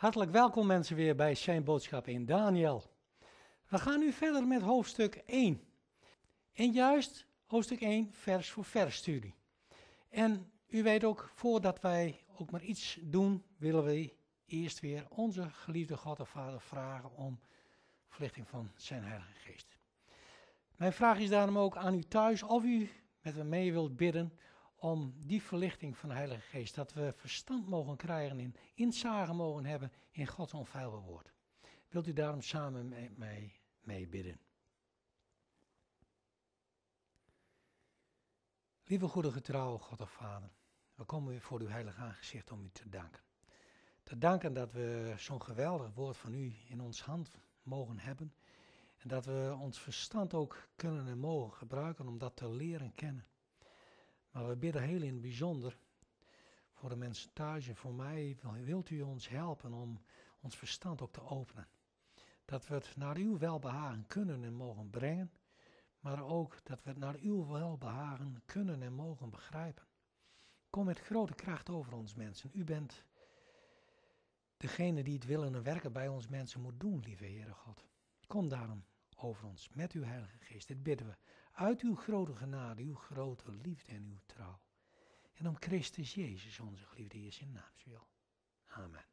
Hartelijk welkom mensen weer bij Zijn Boodschap in Daniel. We gaan nu verder met hoofdstuk 1. En juist hoofdstuk 1 vers voor vers studie. En u weet ook, voordat wij ook maar iets doen, willen we eerst weer onze geliefde God en Vader vragen om verlichting van zijn Heilige Geest. Mijn vraag is daarom ook aan u thuis of u met me mee wilt bidden om die verlichting van de Heilige Geest, dat we verstand mogen krijgen en inzage mogen hebben in Gods onfeilbaar woord. Wilt u daarom samen met mij meebidden? Lieve goede getrouwe God of Vader, we komen weer voor uw heilige aangezicht om u te danken. Te danken dat we zo'n geweldig woord van u in ons hand mogen hebben en dat we ons verstand ook kunnen en mogen gebruiken om dat te leren kennen. Maar we bidden heel in het bijzonder voor de mensen thuis en voor mij. Wilt u ons helpen om ons verstand ook te openen? Dat we het naar uw welbehagen kunnen en mogen brengen, maar ook dat we het naar uw welbehagen kunnen en mogen begrijpen. Kom met grote kracht over ons mensen. U bent degene die het willen en werken bij ons mensen moet doen, lieve Heere God. Kom daarom over ons met uw Heilige Geest. Dit bidden we uit uw grote genade, uw grote liefde en uw trouw. En om Christus Jezus, onze geliefde Heer, in naams wil. Amen.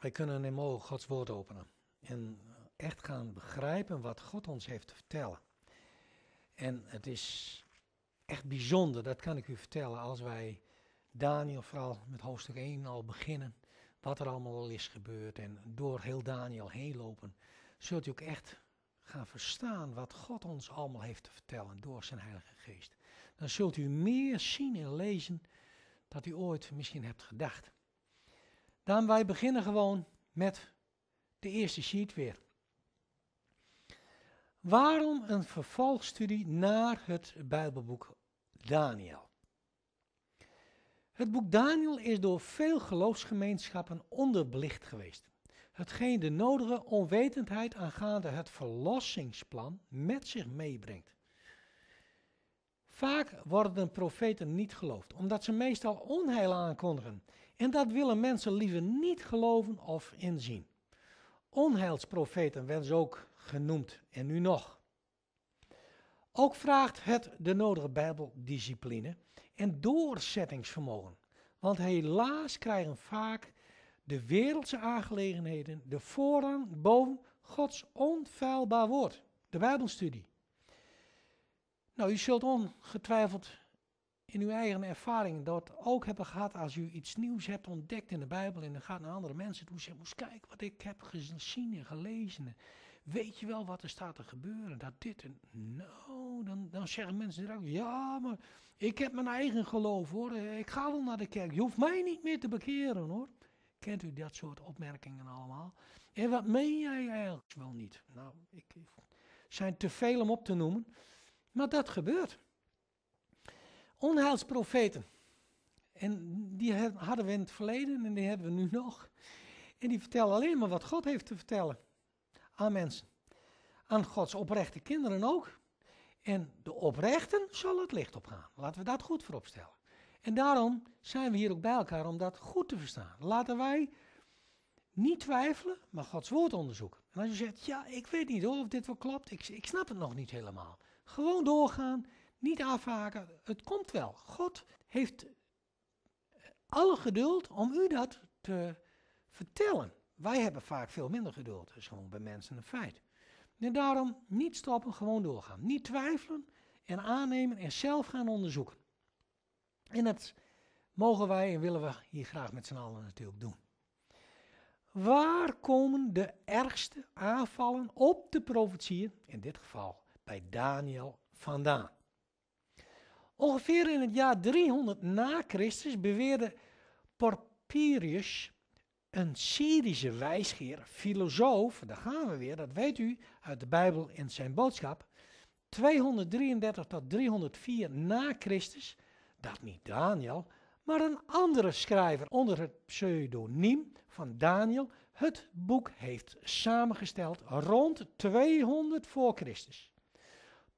Wij kunnen en mogen Gods woord openen. En echt gaan begrijpen wat God ons heeft te vertellen. En het is echt bijzonder, dat kan ik u vertellen, als wij Daniel vooral met hoofdstuk 1 al beginnen wat er allemaal al is gebeurd en door heel Daniel heen lopen, zult u ook echt gaan verstaan wat God ons allemaal heeft te vertellen door zijn Heilige Geest. Dan zult u meer zien en lezen dat u ooit misschien hebt gedacht. Dan wij beginnen gewoon met de eerste sheet weer. Waarom een vervolgstudie naar het Bijbelboek Daniel? Het boek Daniel is door veel geloofsgemeenschappen onderbelicht geweest. Hetgeen de nodige onwetendheid aangaande het verlossingsplan met zich meebrengt. Vaak worden profeten niet geloofd, omdat ze meestal onheil aankondigen. En dat willen mensen liever niet geloven of inzien. Onheilsprofeten werden ze ook genoemd, en nu nog. Ook vraagt het de nodige Bijbeldiscipline en doorzettingsvermogen. Want helaas krijgen vaak de wereldse aangelegenheden de voorrang boven Gods onfeilbaar woord, de Bijbelstudie. Nou, u zult ongetwijfeld in uw eigen ervaring dat ook hebben gehad als u iets nieuws hebt ontdekt in de Bijbel en dan gaat naar andere mensen toe en zegt, moest kijken wat ik heb gezien en gelezen. Weet je wel wat er staat te gebeuren? Dat dit en. Nou, dan, dan zeggen mensen ook. Ja, maar ik heb mijn eigen geloof hoor. Eh, ik ga wel naar de kerk. Je hoeft mij niet meer te bekeren hoor. Kent u dat soort opmerkingen allemaal? En wat meen jij eigenlijk wel niet? Nou, ik, zijn te veel om op te noemen. Maar dat gebeurt. Onheilsprofeten. En die hadden we in het verleden en die hebben we nu nog. En die vertellen alleen maar wat God heeft te vertellen aan mensen. Aan Gods oprechte kinderen ook. En de oprechten zal het licht opgaan. Laten we dat goed vooropstellen. En daarom zijn we hier ook bij elkaar om dat goed te verstaan. Laten wij niet twijfelen, maar Gods woord onderzoeken. En als je zegt, ja, ik weet niet hoor of dit wel klopt, ik, ik snap het nog niet helemaal. Gewoon doorgaan, niet afhaken, het komt wel. God heeft alle geduld om u dat te vertellen. Wij hebben vaak veel minder geduld. Dat is gewoon bij mensen een feit. En daarom niet stoppen, gewoon doorgaan. Niet twijfelen en aannemen en zelf gaan onderzoeken. En dat mogen wij en willen we hier graag met z'n allen natuurlijk doen. Waar komen de ergste aanvallen op de profetieën, in dit geval bij Daniel, vandaan? Ongeveer in het jaar 300 na Christus beweerde Porpirius een Syrische wijsgeer, filosoof, daar gaan we weer, dat weet u uit de Bijbel in zijn boodschap, 233 tot 304 na Christus, dat niet Daniel, maar een andere schrijver onder het pseudoniem van Daniel het boek heeft samengesteld rond 200 voor Christus.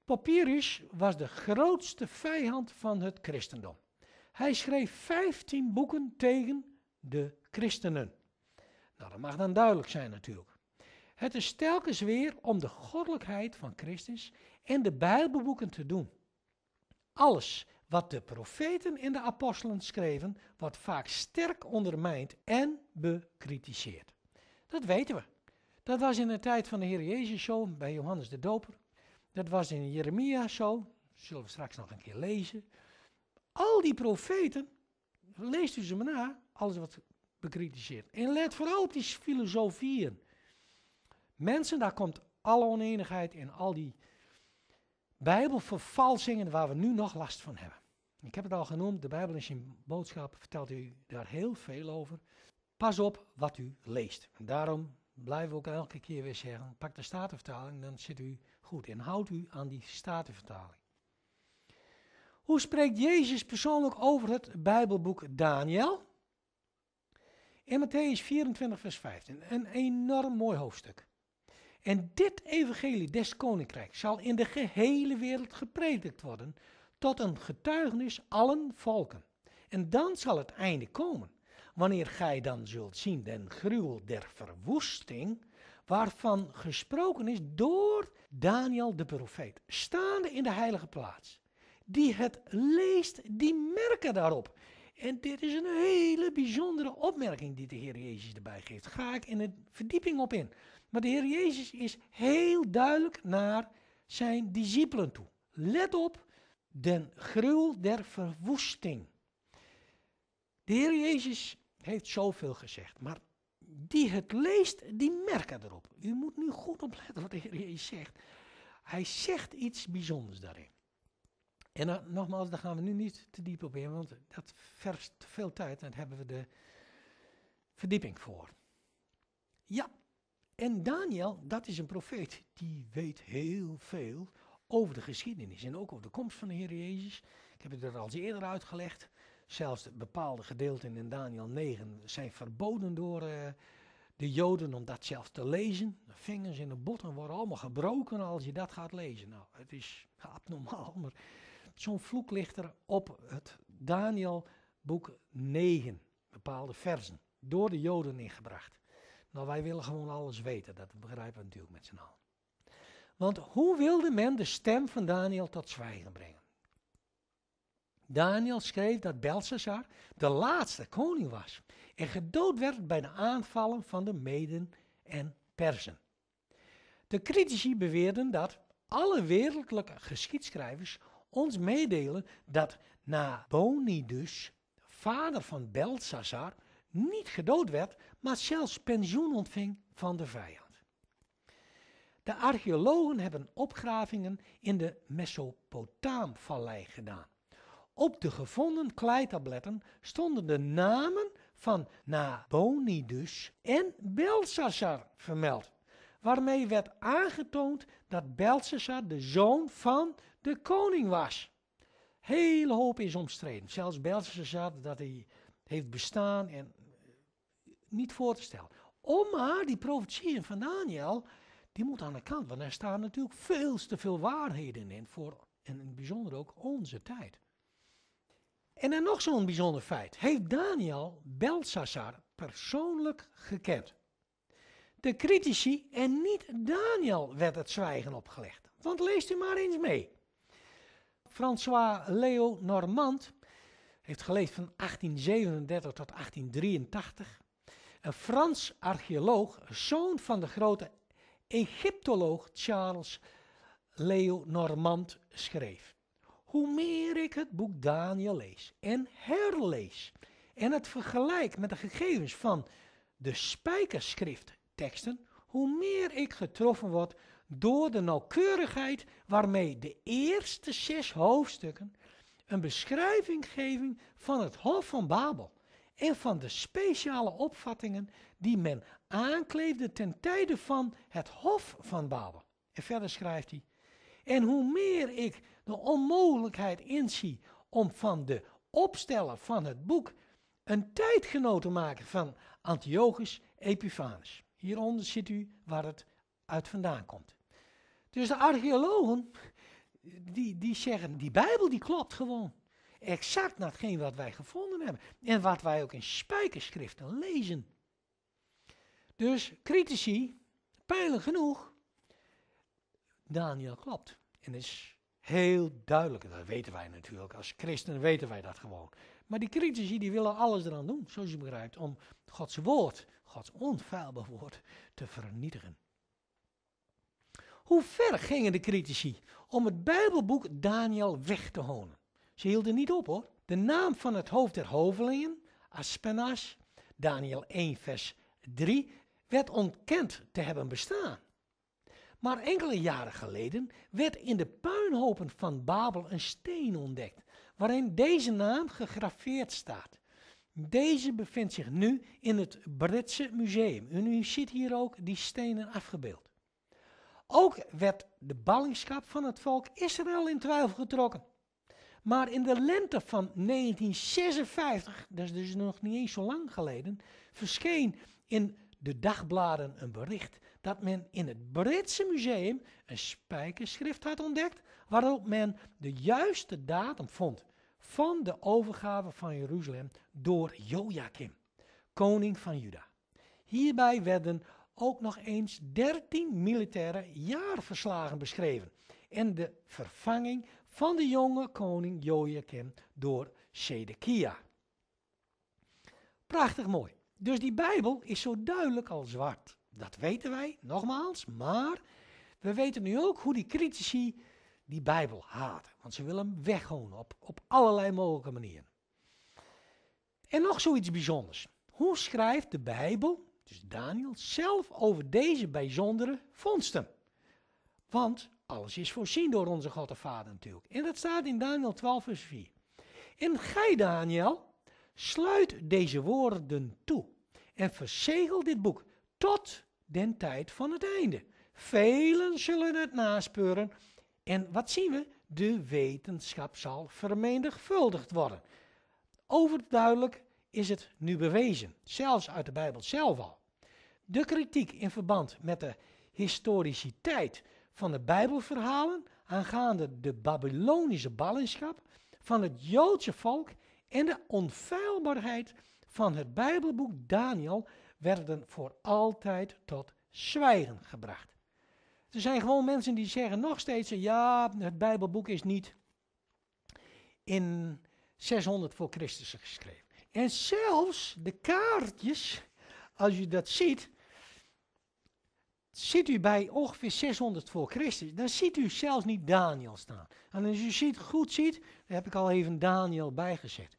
Papyrus was de grootste vijand van het christendom. Hij schreef 15 boeken tegen de christenen. Nou, dat mag dan duidelijk zijn natuurlijk. Het is telkens weer om de goddelijkheid van Christus en de Bijbelboeken te doen. Alles wat de profeten en de apostelen schreven, wordt vaak sterk ondermijnd en bekritiseerd. Dat weten we. Dat was in de tijd van de Heer Jezus zo, bij Johannes de Doper. Dat was in Jeremia zo, zullen we straks nog een keer lezen. Al die profeten, leest u ze maar na, alles wat en let vooral op die filosofieën. Mensen, daar komt alle oneenigheid en al die bijbelvervalsingen waar we nu nog last van hebben. Ik heb het al genoemd, de Bijbel is in boodschap, vertelt u daar heel veel over. Pas op wat u leest. En daarom blijven we ook elke keer weer zeggen, pak de Statenvertaling, dan zit u goed. En houdt u aan die Statenvertaling. Hoe spreekt Jezus persoonlijk over het Bijbelboek Daniel? In Matthäus 24, vers 15. Een enorm mooi hoofdstuk. En dit evangelie des koninkrijks zal in de gehele wereld gepredikt worden tot een getuigenis allen volken. En dan zal het einde komen, wanneer gij dan zult zien den gruwel der verwoesting, waarvan gesproken is door Daniel de profeet, staande in de heilige plaats. Die het leest, die merken daarop. En dit is een hele bijzondere opmerking die de Heer Jezus erbij geeft. Ga ik in een verdieping op in. Maar de Heer Jezus is heel duidelijk naar zijn discipelen toe. Let op, den gruwel der verwoesting. De Heer Jezus heeft zoveel gezegd, maar die het leest, die merken erop. U moet nu goed opletten wat de Heer Jezus zegt. Hij zegt iets bijzonders daarin. En nogmaals, daar gaan we nu niet te diep op in, want dat verst veel tijd en daar hebben we de verdieping voor. Ja, en Daniel, dat is een profeet, die weet heel veel over de geschiedenis en ook over de komst van de Heer Jezus. Ik heb het er al eens eerder uitgelegd. Zelfs bepaalde gedeelten in Daniel 9 zijn verboden door eh, de Joden om dat zelf te lezen. De vingers in de botten worden allemaal gebroken als je dat gaat lezen. Nou, het is abnormaal, maar Zo'n vloek ligt er op het Daniel boek 9, bepaalde versen, door de Joden ingebracht. Nou, wij willen gewoon alles weten, dat begrijpen we natuurlijk met z'n allen. Want hoe wilde men de stem van Daniel tot zwijgen brengen? Daniel schreef dat Belshazzar de laatste koning was en gedood werd bij de aanvallen van de Meden en Persen. De critici beweerden dat alle wereldlijke geschiedschrijvers ons meedelen dat Nabonidus, dus, vader van Belshazzar, niet gedood werd, maar zelfs pensioen ontving van de vijand. De archeologen hebben opgravingen in de Mesopotaamvallei gedaan. Op de gevonden kleitabletten stonden de namen van Nabonidus en Belshazzar vermeld, waarmee werd aangetoond dat Belshazzar de zoon van de koning was. Hele hoop is omstreden. Zelfs zat dat hij heeft bestaan en eh, niet voor te stellen. Om maar die profetieën van Daniel, die moet aan de kant, want er staan natuurlijk veel te veel waarheden in voor en in het bijzonder ook onze tijd. En dan nog zo'n bijzonder feit. Heeft Daniel Belsasar persoonlijk gekend? De critici en niet Daniel werd het zwijgen opgelegd. Want leest u maar eens mee. François Leo Normand heeft geleefd van 1837 tot 1883. Een Frans archeoloog, zoon van de grote Egyptoloog Charles Leo Normand, schreef. Hoe meer ik het boek Daniel lees en herlees en het vergelijk met de gegevens van de spijkerschriftteksten, hoe meer ik getroffen word door de nauwkeurigheid waarmee de eerste zes hoofdstukken een beschrijving geven van het Hof van Babel en van de speciale opvattingen die men aankleefde ten tijde van het Hof van Babel. En verder schrijft hij, en hoe meer ik de onmogelijkheid inzie om van de opsteller van het boek een tijdgenoot te maken van Antiochus Epiphanes. Hieronder ziet u waar het uit vandaan komt. Dus de archeologen, die, die zeggen, die Bijbel die klopt gewoon. Exact hetgeen wat wij gevonden hebben. En wat wij ook in spijkerschriften lezen. Dus critici, pijlen genoeg. Daniel klopt. En dat is heel duidelijk. Dat weten wij natuurlijk. Als christenen weten wij dat gewoon. Maar die critici die willen alles eraan doen, zoals je begrijpt, om Gods woord, Gods onfeilbaar woord, te vernietigen. Hoe ver gingen de critici om het Bijbelboek Daniel weg te honen? Ze hielden niet op hoor. De naam van het hoofd der hovelingen, Aspenas, Daniel 1 vers 3, werd ontkend te hebben bestaan. Maar enkele jaren geleden werd in de puinhopen van Babel een steen ontdekt, waarin deze naam gegraveerd staat. Deze bevindt zich nu in het Britse museum. En u ziet hier ook die stenen afgebeeld. Ook werd de ballingschap van het volk Israël in twijfel getrokken. Maar in de lente van 1956, dat is dus nog niet eens zo lang geleden, verscheen in de dagbladen een bericht dat men in het Britse museum een spijkerschrift had ontdekt waarop men de juiste datum vond van de overgave van Jeruzalem door Joachim, koning van Juda. Hierbij werden ook nog eens 13 militaire jaarverslagen beschreven. En de vervanging van de jonge koning Joachim door Sedekia. Prachtig mooi. Dus die Bijbel is zo duidelijk al zwart. Dat weten wij, nogmaals, maar we weten nu ook hoe die critici die Bijbel haten. Want ze willen hem weghonen op, op allerlei mogelijke manieren. En nog zoiets bijzonders. Hoe schrijft de Bijbel dus Daniel, zelf over deze bijzondere vondsten. Want alles is voorzien door onze God de Vader natuurlijk. En dat staat in Daniel 12, vers 4. En gij, Daniel, sluit deze woorden toe en verzegel dit boek tot den tijd van het einde. Velen zullen het naspeuren. En wat zien we? De wetenschap zal vermenigvuldigd worden. Overduidelijk is het nu bewezen, zelfs uit de Bijbel zelf al. De kritiek in verband met de historiciteit van de Bijbelverhalen aangaande de Babylonische ballingschap van het Joodse volk en de onfeilbaarheid van het Bijbelboek Daniel werden voor altijd tot zwijgen gebracht. Er zijn gewoon mensen die zeggen nog steeds, ja, het Bijbelboek is niet in 600 voor Christus geschreven. En zelfs de kaartjes, als je dat ziet, zit u bij ongeveer 600 voor Christus, dan ziet u zelfs niet Daniel staan. En als u goed ziet, daar heb ik al even Daniel bijgezet.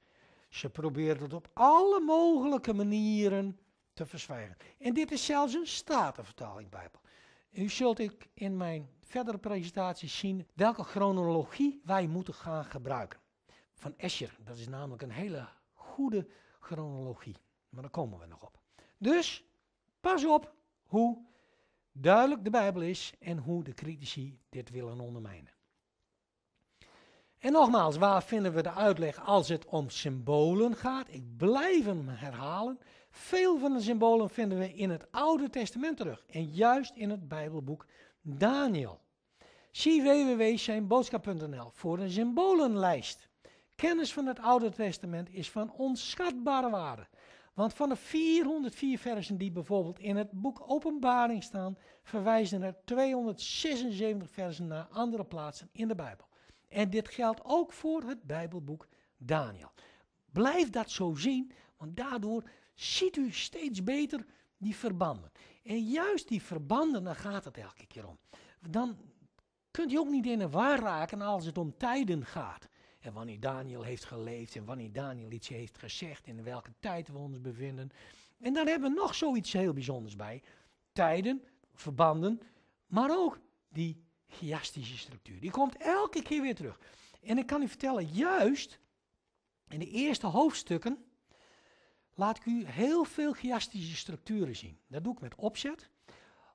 Ze probeert het op alle mogelijke manieren te verzwijgen. En dit is zelfs een statenvertaling Bijbel. U zult ik in mijn verdere presentatie zien welke chronologie wij moeten gaan gebruiken. Van Escher, dat is namelijk een hele goede chronologie. Maar daar komen we nog op. Dus pas op hoe duidelijk de Bijbel is en hoe de critici dit willen ondermijnen. En nogmaals, waar vinden we de uitleg als het om symbolen gaat? Ik blijf hem herhalen. Veel van de symbolen vinden we in het Oude Testament terug en juist in het Bijbelboek Daniel. Zie www.zijnboodschap.nl voor een symbolenlijst. Kennis van het Oude Testament is van onschatbare waarde. Want van de 404 versen die bijvoorbeeld in het boek Openbaring staan, verwijzen er 276 versen naar andere plaatsen in de Bijbel. En dit geldt ook voor het Bijbelboek Daniel. Blijf dat zo zien, want daardoor ziet u steeds beter die verbanden. En juist die verbanden, daar gaat het elke keer om. Dan kunt u ook niet in de waar raken als het om tijden gaat. En wanneer Daniel heeft geleefd en wanneer Daniel iets heeft gezegd en in welke tijd we ons bevinden. En daar hebben we nog zoiets heel bijzonders bij. Tijden, verbanden, maar ook die chiastische structuur. Die komt elke keer weer terug. En ik kan u vertellen, juist in de eerste hoofdstukken laat ik u heel veel chiastische structuren zien. Dat doe ik met opzet,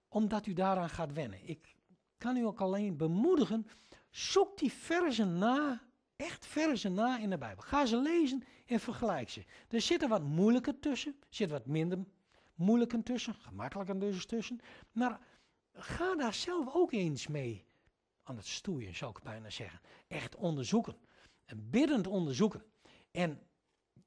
omdat u daaraan gaat wennen. Ik kan u ook alleen bemoedigen, zoek die verzen na echt verzen na in de Bijbel. Ga ze lezen en vergelijk ze. Er zitten wat moeilijker tussen, er zit wat minder moeilijker tussen, gemakkelijker dus tussen. Maar ga daar zelf ook eens mee aan het stoeien, zou ik bijna zeggen. Echt onderzoeken. En biddend onderzoeken. En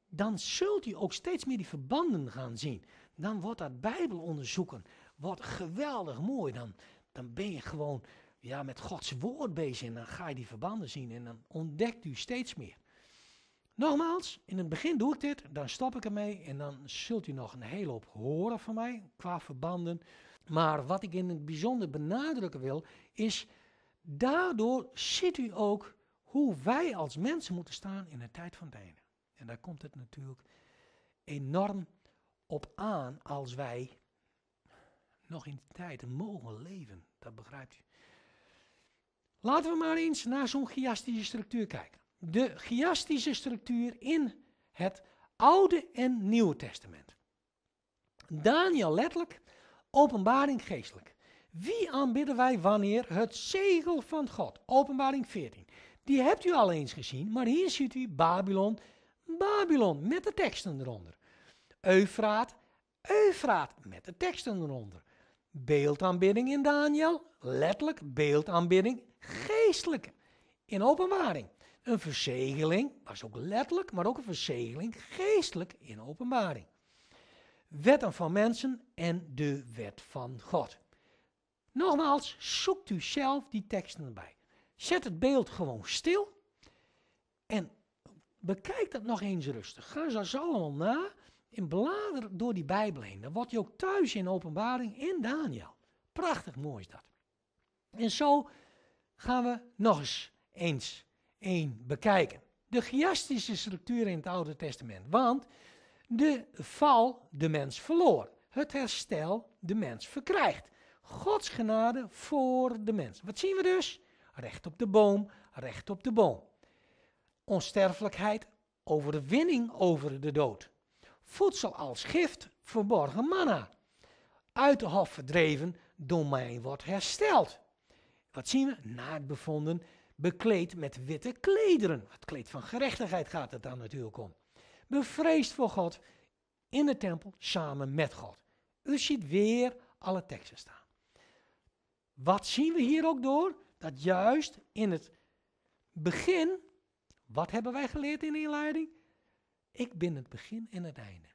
dan zult u ook steeds meer die verbanden gaan zien. Dan wordt dat Bijbelonderzoeken wordt geweldig mooi. Dan, dan ben je gewoon ja, met Gods woord bezig. En dan ga je die verbanden zien en dan ontdekt u steeds meer. Nogmaals, in het begin doe ik dit, dan stop ik ermee en dan zult u nog een hele hoop horen van mij qua verbanden. Maar wat ik in het bijzonder benadrukken wil, is daardoor ziet u ook hoe wij als mensen moeten staan in een tijd van Dijnen. En daar komt het natuurlijk enorm op aan als wij nog in die tijd mogen leven. Dat begrijpt u. Laten we maar eens naar zo'n chiastische structuur kijken. De chiastische structuur in het Oude en Nieuwe Testament. Daniel letterlijk, openbaring geestelijk. Wie aanbidden wij wanneer? Het zegel van God, openbaring 14. Die hebt u al eens gezien, maar hier ziet u Babylon, Babylon met de teksten eronder. Eufraat, Eufraat met de teksten eronder beeldaanbidding in Daniel, letterlijk beeldaanbidding geestelijke in openbaring. Een verzegeling was ook letterlijk, maar ook een verzegeling geestelijk in openbaring. Wetten van mensen en de wet van God. Nogmaals, zoekt u zelf die teksten erbij. Zet het beeld gewoon stil en bekijk dat nog eens rustig. Ga ze allemaal na in blader door die Bijbel heen. Dan wordt je ook thuis in openbaring in Daniel. Prachtig mooi is dat. En zo gaan we nog eens eens één bekijken. De chiastische structuur in het Oude Testament. Want de val de mens verloor. Het herstel de mens verkrijgt. Gods genade voor de mens. Wat zien we dus? Recht op de boom, recht op de boom. Onsterfelijkheid, overwinning over de dood voedsel als gift, verborgen manna. Uit de hof verdreven domein wordt hersteld. Wat zien we? Naakt bevonden, bekleed met witte klederen. Het kleed van gerechtigheid gaat het dan natuurlijk om. Bevreesd voor God in de tempel samen met God. U ziet weer alle teksten staan. Wat zien we hier ook door? Dat juist in het begin, wat hebben wij geleerd in de inleiding? Ik ben het begin en het einde.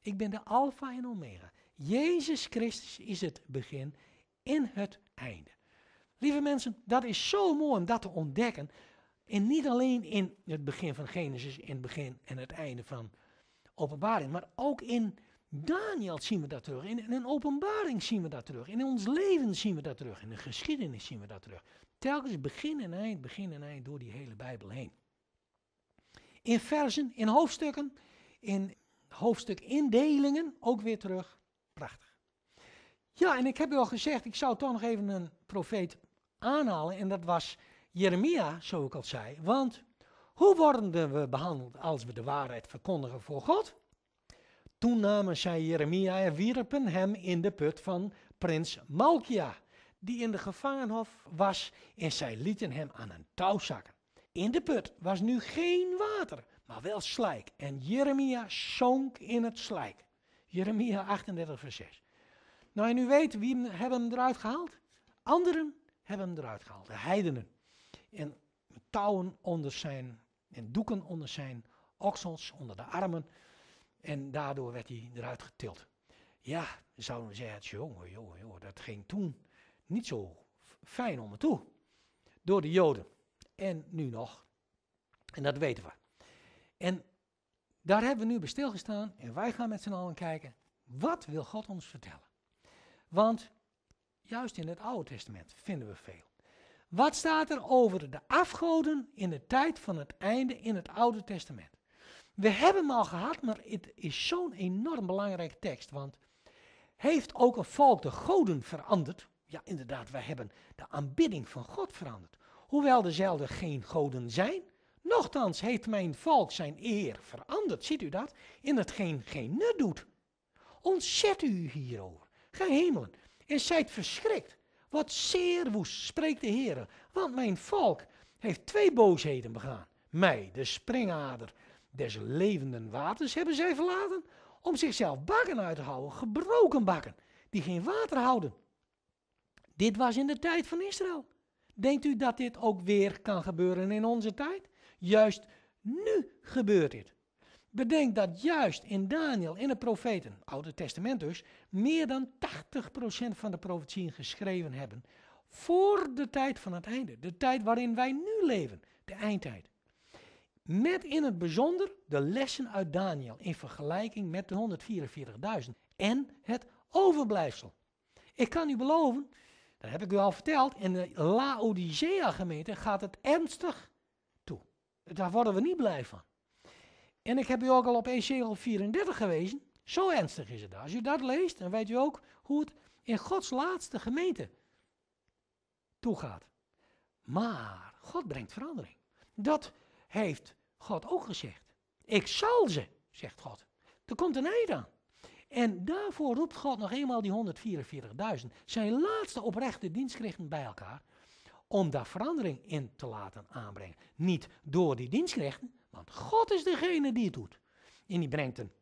Ik ben de Alpha en Omega. Jezus Christus is het begin en het einde. Lieve mensen, dat is zo mooi om dat te ontdekken. En niet alleen in het begin van Genesis, in het begin en het einde van openbaring, maar ook in Daniel zien we dat terug. In, in een openbaring zien we dat terug. In ons leven zien we dat terug. In de geschiedenis zien we dat terug. Telkens begin en eind, begin en eind door die hele Bijbel heen in versen, in hoofdstukken, in hoofdstukindelingen ook weer terug. Prachtig. Ja, en ik heb u al gezegd, ik zou toch nog even een profeet aanhalen. En dat was Jeremia, zo ik al zei. Want hoe worden we behandeld als we de waarheid verkondigen voor God? Toen namen zij Jeremia en wierpen hem in de put van prins Malkia, die in de gevangenhof was, en zij lieten hem aan een touw zakken. In de put was nu geen water, maar wel slijk. En Jeremia zonk in het slijk. Jeremia 38, vers 6. Nou, en u weet wie hebben hem eruit gehaald? Anderen hebben hem eruit gehaald, de heidenen. En touwen onder zijn, en doeken onder zijn oksels, onder de armen. En daardoor werd hij eruit getild. Ja, zouden we zeggen, jongen, jongen, jongen, dat ging toen niet zo fijn om me toe. Door de Joden en nu nog. En dat weten we. En daar hebben we nu bij stilgestaan en wij gaan met z'n allen kijken, wat wil God ons vertellen? Want juist in het Oude Testament vinden we veel. Wat staat er over de afgoden in de tijd van het einde in het Oude Testament? We hebben hem al gehad, maar het is zo'n enorm belangrijke tekst, want heeft ook een volk de goden veranderd? Ja, inderdaad, wij hebben de aanbidding van God veranderd hoewel dezelfde geen goden zijn, nochtans heeft mijn volk zijn eer veranderd, ziet u dat, in hetgeen geen nut doet. Ontzet u hierover, ga hemelen, en zijt verschrikt. Wat zeer woest, spreekt de Heer, want mijn volk heeft twee boosheden begaan. Mij, de springader des levenden waters, hebben zij verlaten, om zichzelf bakken uit te houden, gebroken bakken, die geen water houden. Dit was in de tijd van Israël. Denkt u dat dit ook weer kan gebeuren in onze tijd? Juist nu gebeurt dit. Bedenk dat juist in Daniel, in de profeten, Oude Testament dus, meer dan 80% van de profetieën geschreven hebben voor de tijd van het einde, de tijd waarin wij nu leven, de eindtijd. Met in het bijzonder de lessen uit Daniel in vergelijking met de 144.000 en het overblijfsel. Ik kan u beloven, dat heb ik u al verteld. In de Laodicea-gemeente gaat het ernstig toe. Daar worden we niet blij van. En ik heb u ook al op Ezekiel 34 gewezen. Zo ernstig is het daar. Als u dat leest, dan weet u ook hoe het in Gods laatste gemeente toegaat. Maar God brengt verandering. Dat heeft God ook gezegd. Ik zal ze, zegt God. Er komt een eind aan. En daarvoor roept God nog eenmaal die 144.000, zijn laatste oprechte dienstgerichten bij elkaar, om daar verandering in te laten aanbrengen. Niet door die dienstgerichten, want God is degene die het doet. En die brengt een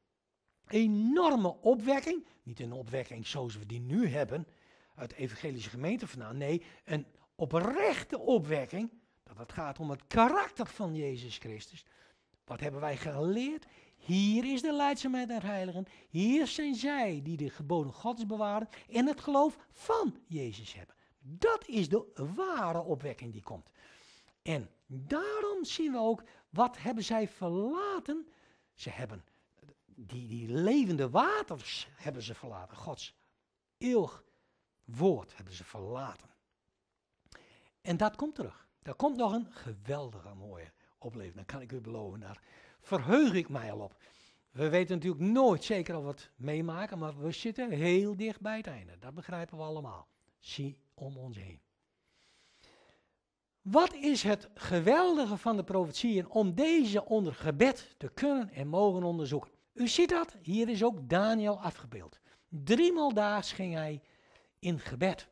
enorme opwekking, niet een opwekking zoals we die nu hebben, uit de evangelische gemeente vandaan, nee, een oprechte opwekking, dat het gaat om het karakter van Jezus Christus. Wat hebben wij geleerd hier is de leidzaamheid der heiligen. Hier zijn zij die de geboden Gods bewaren en het geloof van Jezus hebben. Dat is de ware opwekking die komt. En daarom zien we ook, wat hebben zij verlaten? Ze hebben die, die levende waters hebben ze verlaten. Gods eeuwig woord hebben ze verlaten. En dat komt terug. Daar komt nog een geweldige mooie opleving. Dat kan ik u beloven. Daar verheug ik mij al op. We weten natuurlijk nooit zeker of we het meemaken, maar we zitten heel dicht bij het einde. Dat begrijpen we allemaal. Zie om ons heen. Wat is het geweldige van de profetieën om deze onder gebed te kunnen en mogen onderzoeken? U ziet dat, hier is ook Daniel afgebeeld. Driemaal daags ging hij in gebed.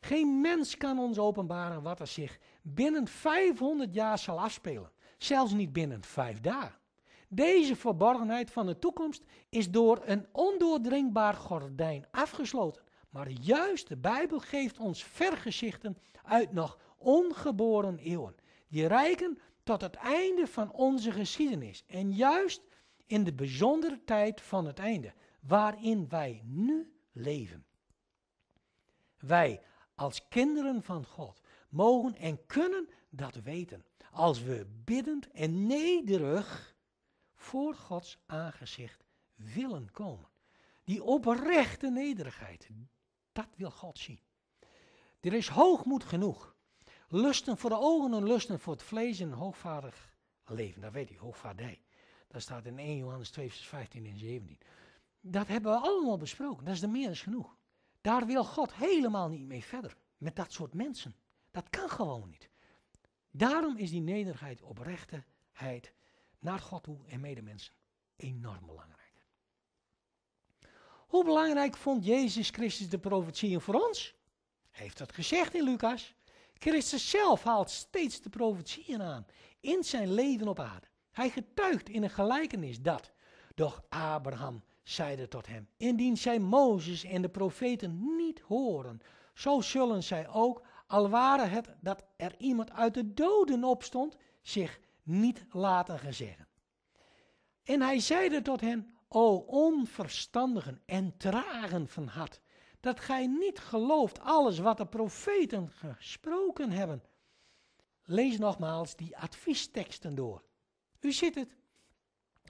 Geen mens kan ons openbaren wat er zich binnen 500 jaar zal afspelen. Zelfs niet binnen vijf dagen. Deze verborgenheid van de toekomst is door een ondoordringbaar gordijn afgesloten. Maar juist de Bijbel geeft ons vergezichten uit nog ongeboren eeuwen, die reiken tot het einde van onze geschiedenis. En juist in de bijzondere tijd van het einde, waarin wij nu leven. Wij als kinderen van God mogen en kunnen dat weten. Als we biddend en nederig voor Gods aangezicht willen komen. Die oprechte nederigheid, dat wil God zien. Er is hoogmoed genoeg. Lusten voor de ogen en lusten voor het vlees en een hoogvaardig leven. Dat weet u, hoogvaardij. Dat staat in 1 Johannes 2, vers 15 en 17. Dat hebben we allemaal besproken. Dat is de meer is genoeg. Daar wil God helemaal niet mee verder. Met dat soort mensen. Dat kan gewoon niet. Daarom is die nederigheid, oprechteheid naar God toe en medemensen. Enorm belangrijk. Hoe belangrijk vond Jezus Christus de profetieën voor ons? heeft dat gezegd in Lucas. Christus zelf haalt steeds de profetieën aan in zijn leven op aarde. Hij getuigt in een gelijkenis dat, doch Abraham zeide tot hem, indien zij Mozes en de profeten niet horen, zo zullen zij ook, al waren het dat er iemand uit de doden opstond, zich niet laten gezeggen. En hij zeide tot hen, o onverstandigen en tragen van hart, dat gij niet gelooft alles wat de profeten gesproken hebben. Lees nogmaals die adviesteksten door. U ziet het.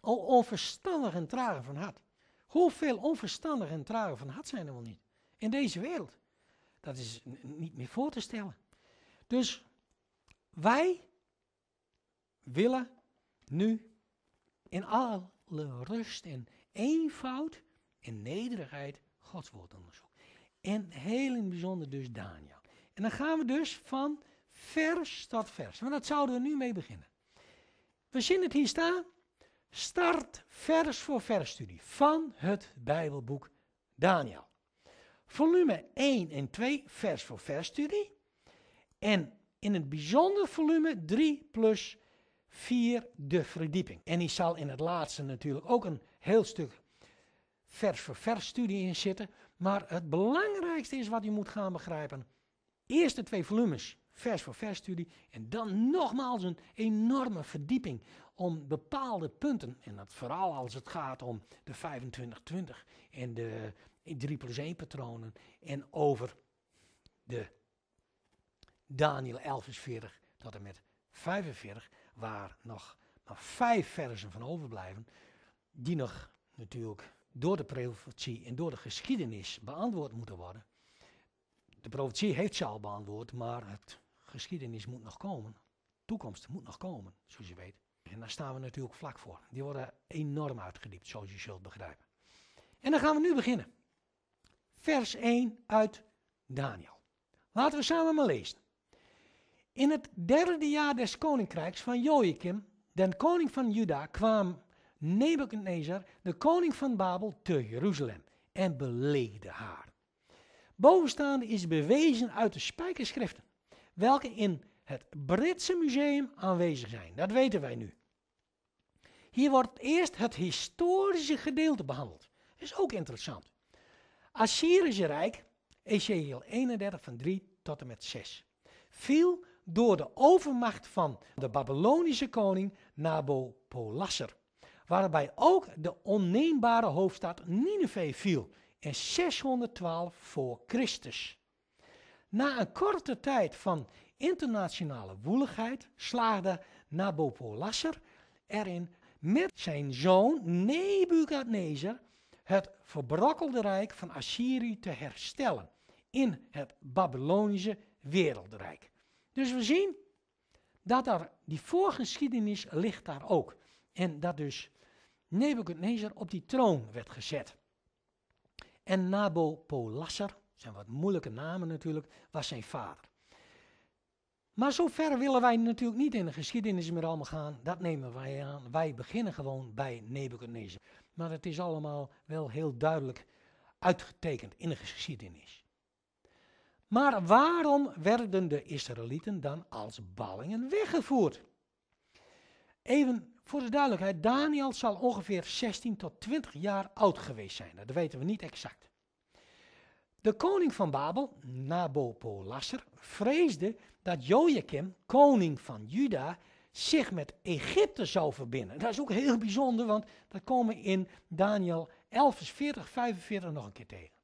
O onverstandigen en tragen van hart. Hoeveel onverstandigen en tragen van hart zijn er wel niet? In deze wereld. Dat is niet meer voor te stellen. Dus wij willen nu in alle rust en eenvoud en nederigheid Gods woord onderzoeken. En heel in bijzonder dus Daniel. En dan gaan we dus van vers tot vers. Want dat zouden we nu mee beginnen. We zien het hier staan. Start vers voor vers studie van het Bijbelboek Daniel. Volume 1 en 2 vers voor vers studie. En in het bijzonder volume 3 plus vierde verdieping. En die zal in het laatste natuurlijk ook een heel stuk vers voor vers studie in zitten. Maar het belangrijkste is wat u moet gaan begrijpen. Eerst de twee volumes, vers voor vers studie. En dan nogmaals een enorme verdieping om bepaalde punten. En dat vooral als het gaat om de 25-20 en de 3 plus 1 patronen. En over de Daniel 1140 40 tot en met 45 waar nog maar vijf versen van overblijven, die nog natuurlijk door de profetie en door de geschiedenis beantwoord moeten worden. De profetie heeft ze al beantwoord, maar het geschiedenis moet nog komen. Toekomst moet nog komen, zoals je weet. En daar staan we natuurlijk vlak voor. Die worden enorm uitgediept, zoals je zult begrijpen. En dan gaan we nu beginnen. Vers 1 uit Daniel. Laten we samen maar lezen. In het derde jaar des koninkrijks van Joachim, den koning van Juda, kwam Nebuchadnezzar, de koning van Babel, te Jeruzalem en belegde haar. Bovenstaande is bewezen uit de spijkerschriften, welke in het Britse museum aanwezig zijn. Dat weten wij nu. Hier wordt eerst het historische gedeelte behandeld. Dat is ook interessant. Assyrische Rijk, Ezekiel 31 van 3 tot en met 6, viel door de overmacht van de Babylonische koning Nabopolassar. Waarbij ook de onneembare hoofdstad Nineveh viel in 612 voor Christus. Na een korte tijd van internationale woeligheid slaagde Nabopolassar erin met zijn zoon Nebukadnezar het verbrokkelde rijk van Assyrië te herstellen in het Babylonische wereldrijk. Dus we zien dat daar, die voorgeschiedenis ligt daar ook. En dat dus Nebuchadnezzar op die troon werd gezet. En Nabopolassar, zijn wat moeilijke namen natuurlijk, was zijn vader. Maar zover willen wij natuurlijk niet in de geschiedenis meer allemaal gaan. Dat nemen wij aan. Wij beginnen gewoon bij Nebuchadnezzar. Maar het is allemaal wel heel duidelijk uitgetekend in de geschiedenis. Maar waarom werden de Israëlieten dan als ballingen weggevoerd? Even voor de duidelijkheid, Daniel zal ongeveer 16 tot 20 jaar oud geweest zijn. Dat weten we niet exact. De koning van Babel, Nabopolassar, vreesde dat Joachim, koning van Juda, zich met Egypte zou verbinden. Dat is ook heel bijzonder, want dat komen in Daniel 11, 40, 45 nog een keer tegen.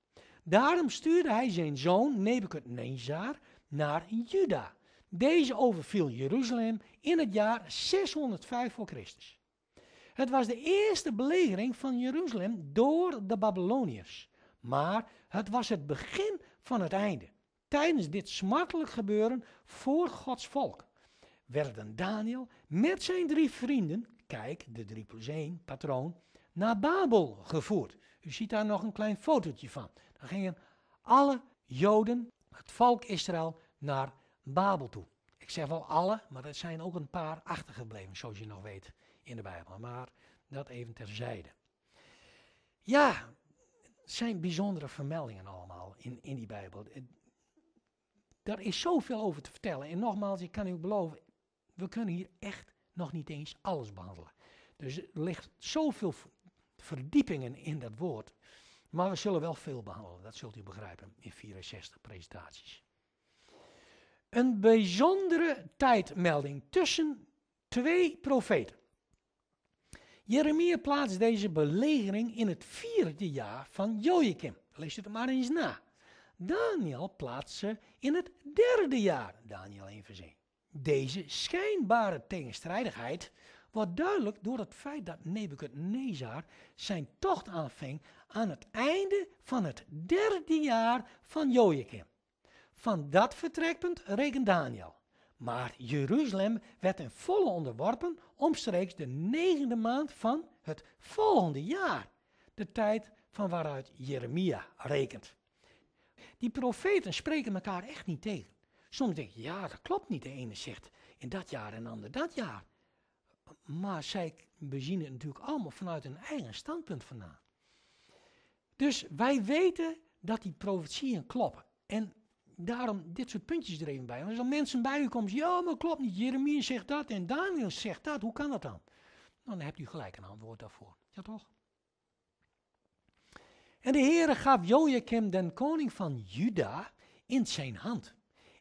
Daarom stuurde hij zijn zoon Nebukadnezar naar Juda. Deze overviel Jeruzalem in het jaar 605 voor Christus. Het was de eerste belegering van Jeruzalem door de Babyloniërs. Maar het was het begin van het einde. Tijdens dit smartelijk gebeuren voor Gods volk werden Daniel met zijn drie vrienden, kijk, de 3 plus 1 patroon, naar Babel gevoerd. U ziet daar nog een klein fotootje van. Dan gingen alle Joden, het volk Israël, naar Babel toe. Ik zeg wel alle, maar er zijn ook een paar achtergebleven, zoals je nog weet in de Bijbel. Maar dat even terzijde. Ja, het zijn bijzondere vermeldingen allemaal in, in die Bijbel. Daar is zoveel over te vertellen. En nogmaals, ik kan u beloven, we kunnen hier echt nog niet eens alles behandelen. Dus er ligt zoveel verdiepingen in dat woord. Maar we zullen wel veel behandelen, dat zult u begrijpen in 64 presentaties. Een bijzondere tijdmelding tussen twee profeten. Jeremia plaatst deze belegering in het vierde jaar van Joachim. Lees het maar eens na. Daniel plaatst ze in het derde jaar, Daniel 1 vers 1. Deze schijnbare tegenstrijdigheid wordt duidelijk door het feit dat Nebukadnezar zijn tocht aanving aan het einde van het derde jaar van Joachim. Van dat vertrekpunt rekent Daniel. Maar Jeruzalem werd in volle onderworpen omstreeks de negende maand van het volgende jaar, de tijd van waaruit Jeremia rekent. Die profeten spreken elkaar echt niet tegen. Soms denk je, ja, dat klopt niet. De ene zegt in dat jaar en de ander dat jaar. Maar zij bezien het natuurlijk allemaal vanuit hun eigen standpunt vandaan. Dus wij weten dat die profetieën kloppen. En daarom dit soort puntjes er even bij. Want als er mensen bij u komen, ja, maar klopt niet. Jeremia zegt dat en Daniel zegt dat. Hoe kan dat dan? Nou, dan hebt u gelijk een antwoord daarvoor. Ja, toch? En de Heere gaf Joachim, den koning van Juda, in zijn hand.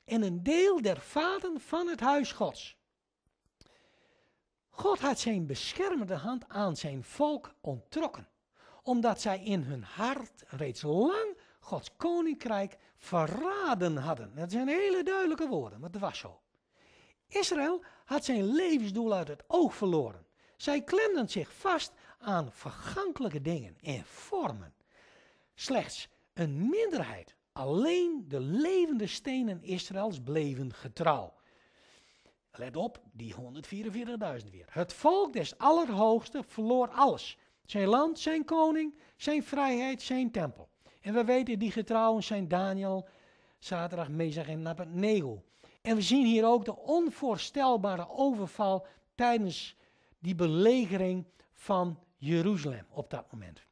En een deel der vaten van het huis gods. God had zijn beschermende hand aan zijn volk ontrokken, omdat zij in hun hart reeds lang Gods koninkrijk verraden hadden. Dat zijn hele duidelijke woorden, maar dat was zo. Israël had zijn levensdoel uit het oog verloren. Zij klemden zich vast aan vergankelijke dingen en vormen. Slechts een minderheid, alleen de levende stenen Israëls bleven getrouw. Let op, die 144.000 weer. Het volk des Allerhoogste verloor alles. Zijn land, zijn koning, zijn vrijheid, zijn tempel. En we weten, die getrouwen zijn Daniel, zaterdag, Mezach en Abednego. En we zien hier ook de onvoorstelbare overval tijdens die belegering van Jeruzalem op dat moment.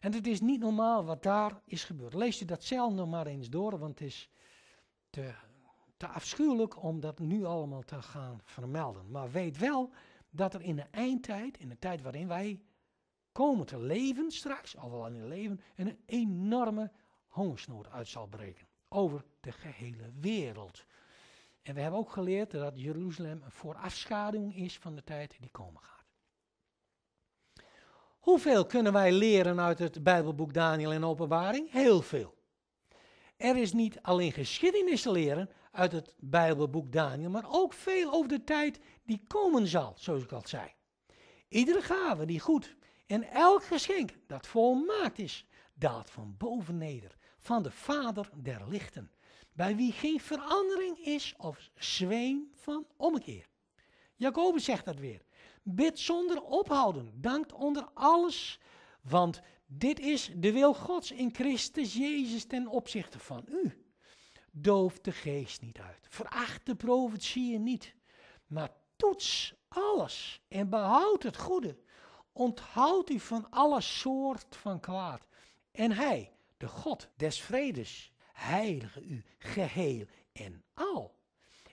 En het is niet normaal wat daar is gebeurd. Lees u dat zelf nog maar eens door, want het is te, te afschuwelijk om dat nu allemaal te gaan vermelden. Maar weet wel dat er in de eindtijd, in de tijd waarin wij komen te leven straks, al wel in het leven, een enorme hongersnood uit zal breken. Over de gehele wereld. En we hebben ook geleerd dat Jeruzalem een voorafschaduwing is van de tijd die komen gaat. Hoeveel kunnen wij leren uit het Bijbelboek Daniel en Openbaring? Heel veel. Er is niet alleen geschiedenis te leren, uit het Bijbelboek Daniel, maar ook veel over de tijd die komen zal, zoals ik al zei. Iedere gave die goed en elk geschenk dat volmaakt is, daalt van boven neder, van de Vader der lichten, bij wie geen verandering is of zweem van omkeer. Jacobus zegt dat weer. Bid zonder ophouden, dankt onder alles, want dit is de wil Gods in Christus Jezus ten opzichte van u. Doof de geest niet uit. Veracht de profetieën niet. Maar toets alles en behoud het goede. Onthoud u van alle soort van kwaad. En hij, de God des vredes, heilige u geheel en al.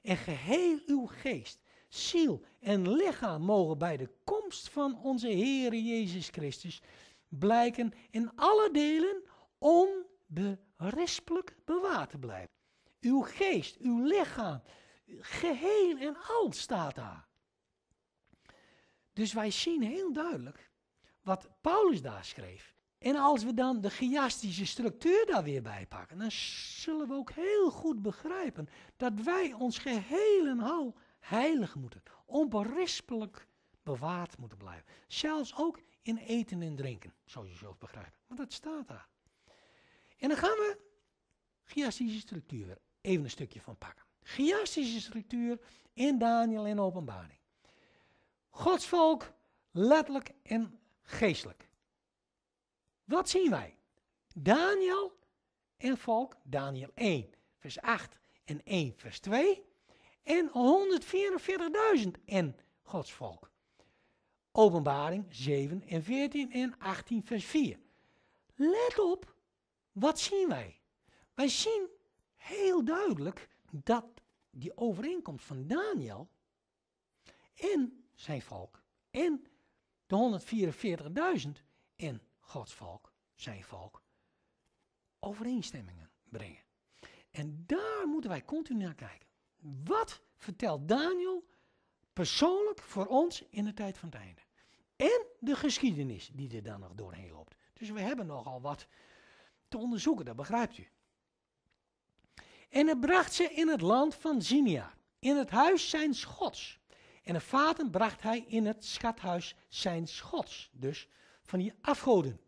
En geheel uw geest, ziel en lichaam mogen bij de komst van onze Heere Jezus Christus blijken in alle delen onberispelijk bewaard te blijven uw geest, uw lichaam, geheel en al staat daar. Dus wij zien heel duidelijk wat Paulus daar schreef. En als we dan de chiastische structuur daar weer bij pakken, dan zullen we ook heel goed begrijpen dat wij ons geheel en al heilig moeten, onberispelijk bewaard moeten blijven. Zelfs ook in eten en drinken, zoals je zult begrijpen. Want dat staat daar. En dan gaan we chiastische structuur even een stukje van pakken. Giastische structuur in Daniel en Openbaring. Gods volk, letterlijk en geestelijk. Wat zien wij? Daniel en volk, Daniel 1, vers 8 en 1, vers 2. En 144.000 en Gods volk. Openbaring 7 en 14 en 18, vers 4. Let op, wat zien wij? Wij zien heel duidelijk dat die overeenkomst van Daniel en zijn volk en de 144.000 en Gods volk, zijn volk, overeenstemmingen brengen. En daar moeten wij continu naar kijken. Wat vertelt Daniel persoonlijk voor ons in de tijd van het einde? En de geschiedenis die er dan nog doorheen loopt. Dus we hebben nogal wat te onderzoeken, dat begrijpt u. En hij bracht ze in het land van Zinia, in het huis zijn schots. En de vaten bracht hij in het schathuis zijn schots, dus van die afgoden.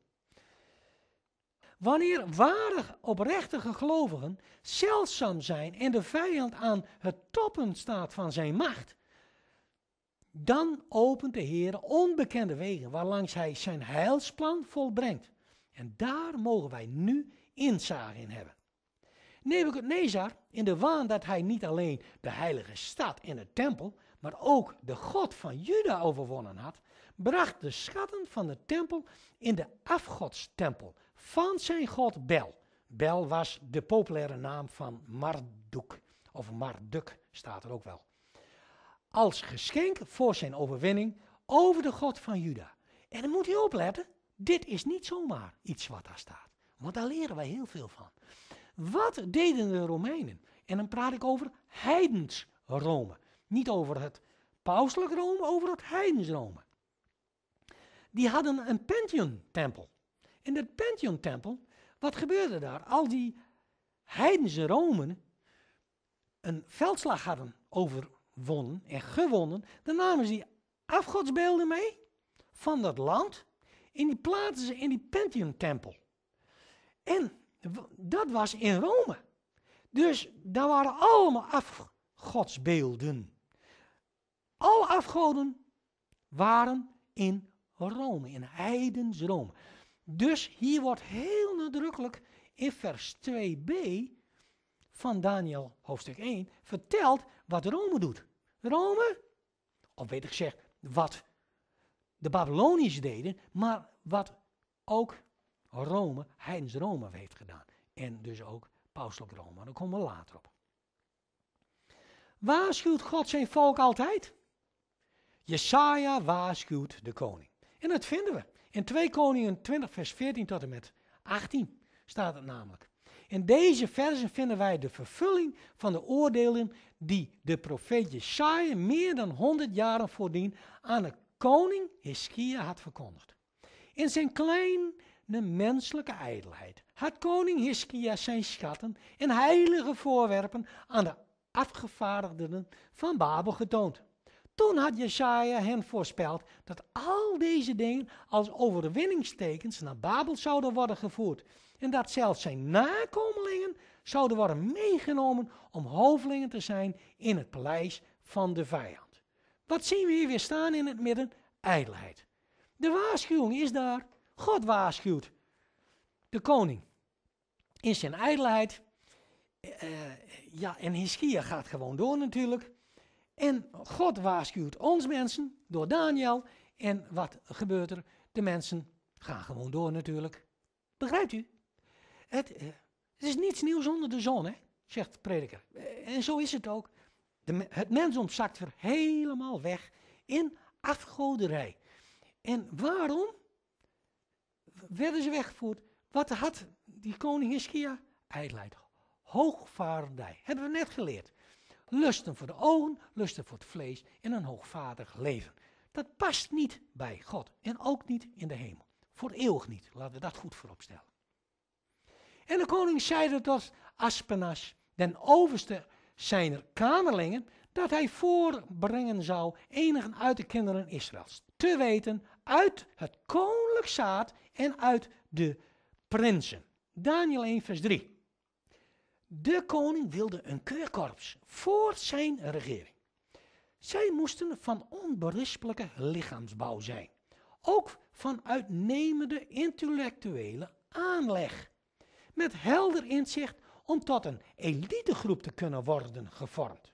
Wanneer waardig oprechte gelovigen zeldzaam zijn en de vijand aan het toppen staat van zijn macht, dan opent de Heer onbekende wegen waarlangs hij zijn heilsplan volbrengt. En daar mogen wij nu inzage in hebben. Nebuchadnezzar, in de waan dat hij niet alleen de heilige stad en de tempel, maar ook de God van Juda overwonnen had, bracht de schatten van de tempel in de afgodstempel van zijn god Bel. Bel was de populaire naam van Marduk, of Marduk staat er ook wel. Als geschenk voor zijn overwinning over de god van Juda. En dan moet u opletten, dit is niet zomaar iets wat daar staat. Want daar leren wij heel veel van. Wat deden de Romeinen? En dan praat ik over heidens Rome. Niet over het pauselijk Rome, over het heidens Rome. Die hadden een Pantheon-tempel. In dat Pantheon-tempel, wat gebeurde daar? Al die heidense Romen een veldslag hadden overwonnen en gewonnen, dan namen ze die afgodsbeelden mee van dat land en die plaatsen ze in die Pantheon-tempel. En dat was in Rome. Dus daar waren allemaal afgodsbeelden. Alle afgoden waren in Rome, in heidens Rome. Dus hier wordt heel nadrukkelijk in vers 2b van Daniel hoofdstuk 1 verteld wat Rome doet. Rome, of weet ik zeg, wat de Babyloniërs deden, maar wat ook Rome, heidens Rome heeft gedaan. En dus ook pauselijk Rome, daar komen we later op. Waarschuwt God zijn volk altijd? Jesaja waarschuwt de koning. En dat vinden we. In 2 Koningen 20 vers 14 tot en met 18 staat het namelijk. In deze versen vinden wij de vervulling van de oordelen die de profeet Jesaja meer dan 100 jaren voordien aan de koning Hiskia had verkondigd. In zijn klein een menselijke ijdelheid. Had koning Hiskia zijn schatten en heilige voorwerpen aan de afgevaardigden van Babel getoond. Toen had Jesaja hen voorspeld dat al deze dingen als overwinningstekens naar Babel zouden worden gevoerd. En dat zelfs zijn nakomelingen zouden worden meegenomen om hoofdlingen te zijn in het paleis van de vijand. Wat zien we hier weer staan in het midden? Ijdelheid. De waarschuwing is daar God waarschuwt de koning in zijn ijdelheid. Uh, ja, en Hiskia gaat gewoon door natuurlijk. En God waarschuwt ons mensen door Daniel. En wat gebeurt er? De mensen gaan gewoon door natuurlijk. Begrijpt u? Het, eh, het is niets nieuws onder de zon, hè? zegt de prediker. Eh, en zo is het ook. De, het mensdom zakt er helemaal weg in afgoderij. En waarom? werden ze weggevoerd. Wat had die koning Hiskia? leidt hoogvaardij. Hebben we net geleerd. Lusten voor de ogen, lusten voor het vlees en een hoogvaardig leven. Dat past niet bij God en ook niet in de hemel. Voor eeuwig niet, laten we dat goed voorop stellen. En de koning zeide tot Aspenas, den overste zijner kamerlingen, dat hij voorbrengen zou enigen uit de kinderen Israëls, te weten uit het koninklijk zaad en uit de prinsen. Daniel 1, vers 3. De koning wilde een keurkorps voor zijn regering. Zij moesten van onberispelijke lichaamsbouw zijn. Ook van uitnemende intellectuele aanleg. Met helder inzicht om tot een elitegroep te kunnen worden gevormd.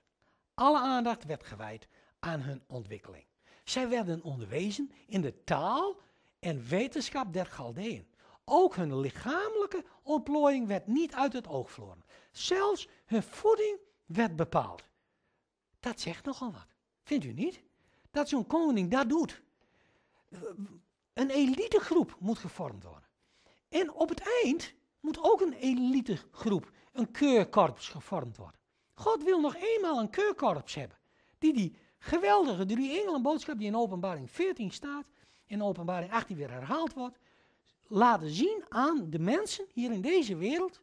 Alle aandacht werd gewijd aan hun ontwikkeling. Zij werden onderwezen in de taal en wetenschap der Galdeën. Ook hun lichamelijke ontplooiing werd niet uit het oog verloren. Zelfs hun voeding werd bepaald. Dat zegt nogal wat. Vindt u niet? Dat zo'n koning dat doet. Een elitegroep moet gevormd worden. En op het eind moet ook een elitegroep, een keurkorps gevormd worden. God wil nog eenmaal een keurkorps hebben. Die die geweldige drie boodschap, die in openbaring 14 staat, in openbaring 18 weer herhaald wordt, laten zien aan de mensen hier in deze wereld,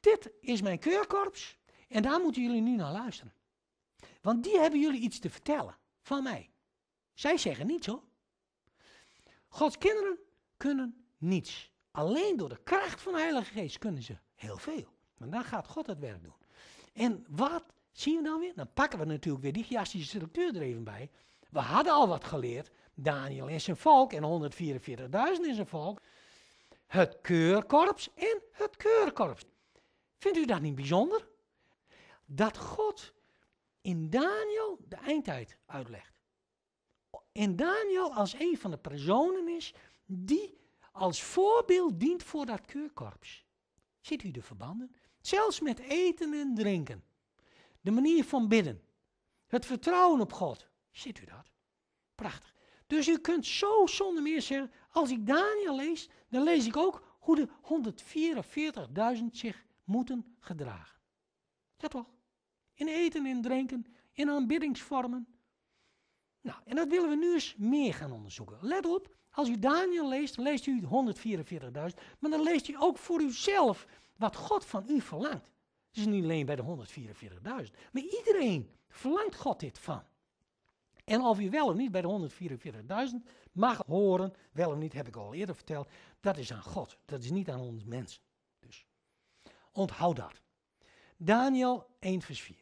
dit is mijn keurkorps en daar moeten jullie nu naar luisteren. Want die hebben jullie iets te vertellen van mij. Zij zeggen niets hoor. Gods kinderen kunnen niets. Alleen door de kracht van de Heilige Geest kunnen ze heel veel. Want dan gaat God het werk doen. En wat zien we dan weer? Dan pakken we natuurlijk weer die geastische structuur er even bij. We hadden al wat geleerd Daniel en zijn volk en 144.000 in zijn volk. Het keurkorps en het keurkorps. Vindt u dat niet bijzonder? Dat God in Daniel de eindtijd uitlegt. En Daniel als een van de personen is die als voorbeeld dient voor dat keurkorps. Ziet u de verbanden? Zelfs met eten en drinken. De manier van bidden. Het vertrouwen op God. Ziet u dat? Prachtig. Dus u kunt zo zonder meer zeggen, als ik Daniel lees, dan lees ik ook hoe de 144.000 zich moeten gedragen. Ja toch? In eten, in drinken, in aanbiddingsvormen. Nou, en dat willen we nu eens meer gaan onderzoeken. Let op, als u Daniel leest, leest u 144.000, maar dan leest u ook voor uzelf wat God van u verlangt. Het Is niet alleen bij de 144.000, maar iedereen verlangt God dit van. En of u wel of niet bij de 144.000 mag horen, wel of niet, heb ik al eerder verteld, dat is aan God. Dat is niet aan ons mensen. Dus onthoud dat. Daniel 1, vers 4.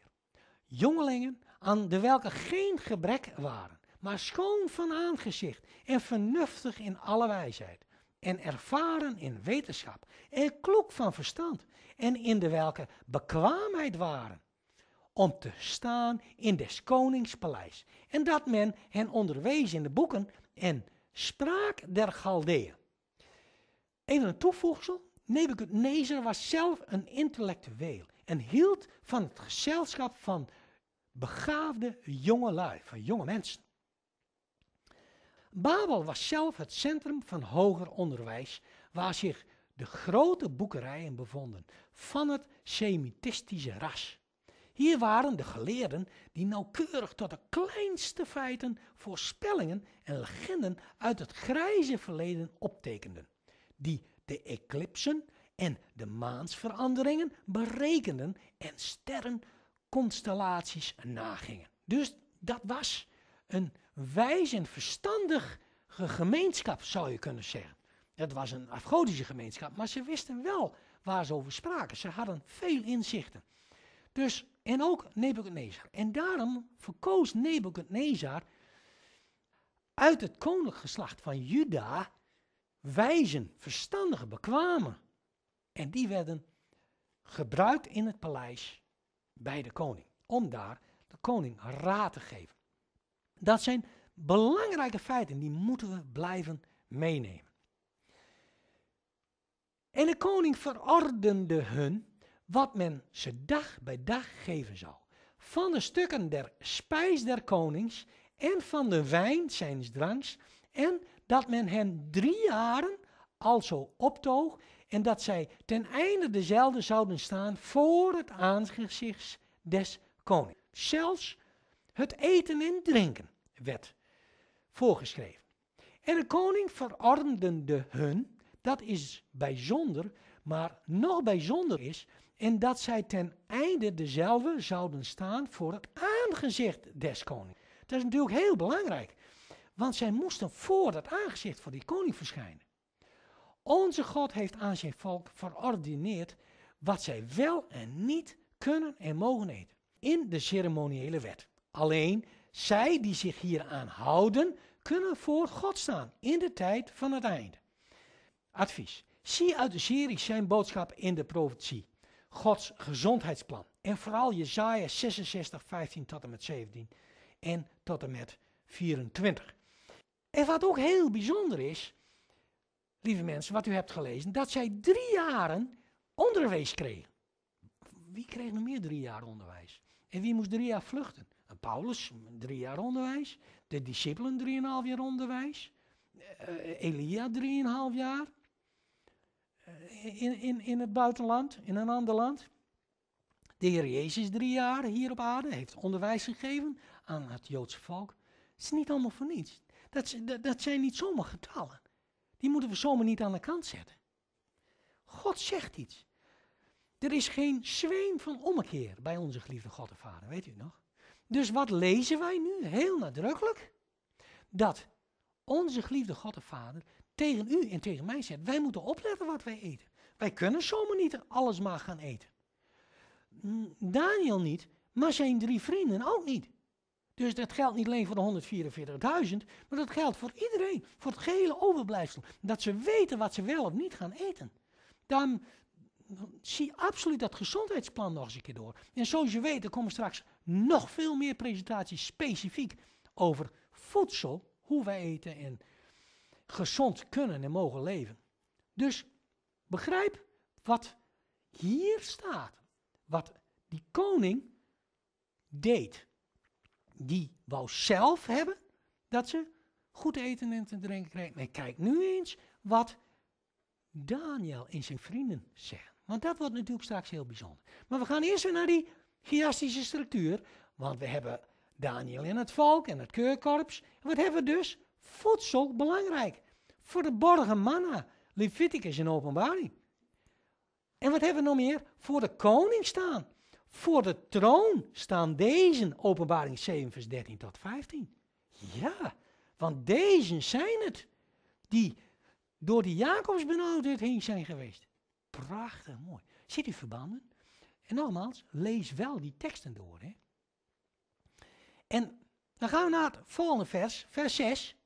Jongelingen aan de welke geen gebrek waren, maar schoon van aangezicht en vernuftig in alle wijsheid en ervaren in wetenschap en kloek van verstand en in de welke bekwaamheid waren om te staan in des Koningspaleis En dat men hen onderwees in de boeken en spraak der Galdeën. Even een toevoegsel. Nebuchadnezzar was zelf een intellectueel en hield van het gezelschap van begaafde jonge lui, van jonge mensen. Babel was zelf het centrum van hoger onderwijs, waar zich de grote boekerijen bevonden van het Semitistische ras. Hier waren de geleerden die nauwkeurig tot de kleinste feiten, voorspellingen en legenden uit het grijze verleden optekenden, die de eclipsen en de maansveranderingen berekenden en sterrenconstellaties nagingen. Dus dat was een wijs en verstandig gemeenschap, zou je kunnen zeggen. Het was een afgodische gemeenschap, maar ze wisten wel waar ze over spraken. Ze hadden veel inzichten. Dus en ook Nebukadnezar. En daarom verkoos Nebukadnezar uit het koninklijk geslacht van Juda wijzen, verstandige, bekwamen. En die werden gebruikt in het paleis bij de koning, om daar de koning raad te geven. Dat zijn belangrijke feiten, die moeten we blijven meenemen. En de koning verordende hun wat men ze dag bij dag geven zal. Van de stukken der spijs der konings en van de wijn zijns dranks en dat men hen drie jaren alzo optoog en dat zij ten einde dezelfde zouden staan voor het aangezicht des konings. Zelfs het eten en drinken werd voorgeschreven. En de koning verordende hun, dat is bijzonder, maar nog bijzonder is en dat zij ten einde dezelfde zouden staan voor het aangezicht des konings. Dat is natuurlijk heel belangrijk. Want zij moesten voor dat aangezicht van die koning verschijnen. Onze God heeft aan zijn volk verordineerd wat zij wel en niet kunnen en mogen eten. In de ceremoniële wet. Alleen zij die zich hieraan houden, kunnen voor God staan in de tijd van het einde. Advies. Zie uit de serie zijn boodschap in de profetie. Gods gezondheidsplan. En vooral Jezaja 66, 15 tot en met 17 en tot en met 24. En wat ook heel bijzonder is, lieve mensen, wat u hebt gelezen, dat zij drie jaren onderwijs kregen. Wie kreeg nog meer drie jaar onderwijs? En wie moest drie jaar vluchten? Paulus, drie jaar onderwijs. De discipelen, drieënhalf jaar onderwijs. Uh, Elia, drieënhalf jaar. Eh, in, in, in het buitenland, in een ander land. De Heer Jezus drie jaar hier op aarde heeft onderwijs gegeven aan het Joodse volk. Het is niet allemaal voor niets. Dat, dat, dat zijn niet zomaar getallen. Die moeten we zomaar niet aan de kant zetten. God zegt iets. Er is geen zweem van ommekeer bij onze geliefde God de Vader, weet u nog? Dus wat lezen wij nu heel nadrukkelijk? Dat onze geliefde God de Vader tegen u en tegen mij zegt, wij moeten opletten wat wij eten. Wij kunnen zomaar niet alles maar gaan eten. Daniel niet, maar zijn drie vrienden ook niet. Dus dat geldt niet alleen voor de 144.000, maar dat geldt voor iedereen, voor het gehele overblijfsel. Dat ze weten wat ze wel of niet gaan eten. Dan zie absoluut dat gezondheidsplan nog eens een keer door. En zoals je weet, er komen straks nog veel meer presentaties specifiek over voedsel, hoe wij eten en gezond kunnen en mogen leven. Dus begrijp wat hier staat. Wat die koning deed. Die wou zelf hebben dat ze goed eten en te drinken kregen. Nee, kijk nu eens wat Daniel en zijn vrienden zeggen. Want dat wordt natuurlijk straks heel bijzonder. Maar we gaan eerst weer naar die chiastische structuur. Want we hebben Daniel en het volk en het keurkorps. wat hebben we dus? voedsel belangrijk. Voor de borgen mannen. Leviticus in openbaring. En wat hebben we nog meer? Voor de koning staan. Voor de troon staan deze, openbaring 7 vers 13 tot 15. Ja, want deze zijn het die door de Jacobsbenauwdheid heen zijn geweest. Prachtig, mooi. Ziet u verbanden? En nogmaals, lees wel die teksten door. Hè? En dan gaan we naar het volgende vers, vers 6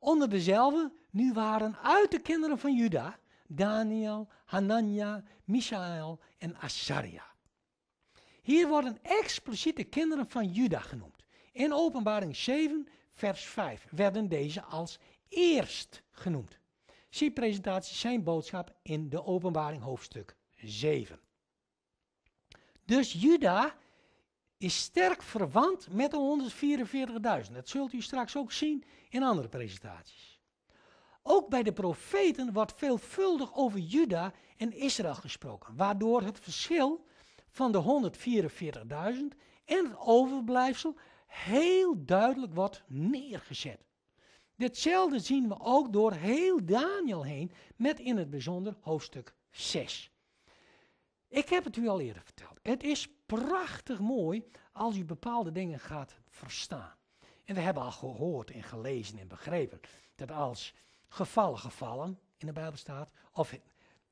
onder dezelfde nu waren uit de kinderen van Juda Daniel, Hanania, Mishael en Asaria. Hier worden expliciet de kinderen van Juda genoemd. In openbaring 7 vers 5 werden deze als eerst genoemd. Zie presentatie zijn boodschap in de openbaring hoofdstuk 7. Dus Juda is sterk verwant met de 144.000. Dat zult u straks ook zien in andere presentaties. Ook bij de profeten wordt veelvuldig over Juda en Israël gesproken, waardoor het verschil van de 144.000 en het overblijfsel heel duidelijk wordt neergezet. Ditzelfde zien we ook door heel Daniel heen, met in het bijzonder hoofdstuk 6. Ik heb het u al eerder verteld. Het is prachtig mooi als u bepaalde dingen gaat verstaan. En we hebben al gehoord en gelezen en begrepen dat als gevallen gevallen in de Bijbel staat, of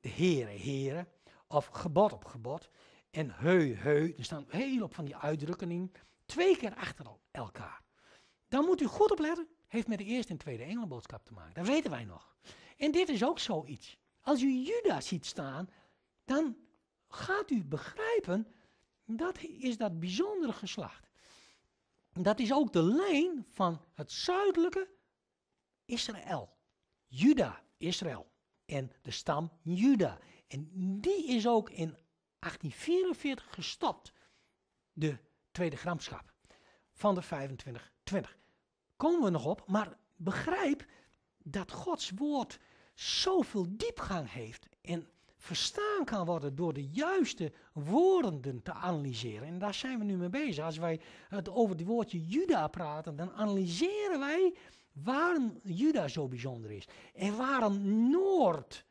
de heren heren, of gebod op gebod, en heu heu, er staan heel op van die uitdrukkingen, twee keer achter elkaar. Dan moet u goed opletten, heeft met de eerste en tweede boodschap te maken, dat weten wij nog. En dit is ook zoiets. Als u Judas ziet staan, dan gaat u begrijpen dat is dat bijzondere geslacht. Dat is ook de lijn van het zuidelijke Israël. Juda, Israël. En de stam Juda. En die is ook in 1844 gestopt. De tweede gramschap van de 25 20. Komen we nog op, maar begrijp dat Gods woord zoveel diepgang heeft. En verstaan kan worden door de juiste woorden te analyseren. En daar zijn we nu mee bezig. Als wij het over het woordje Juda praten, dan analyseren wij waarom Juda zo bijzonder is. En waarom Noord,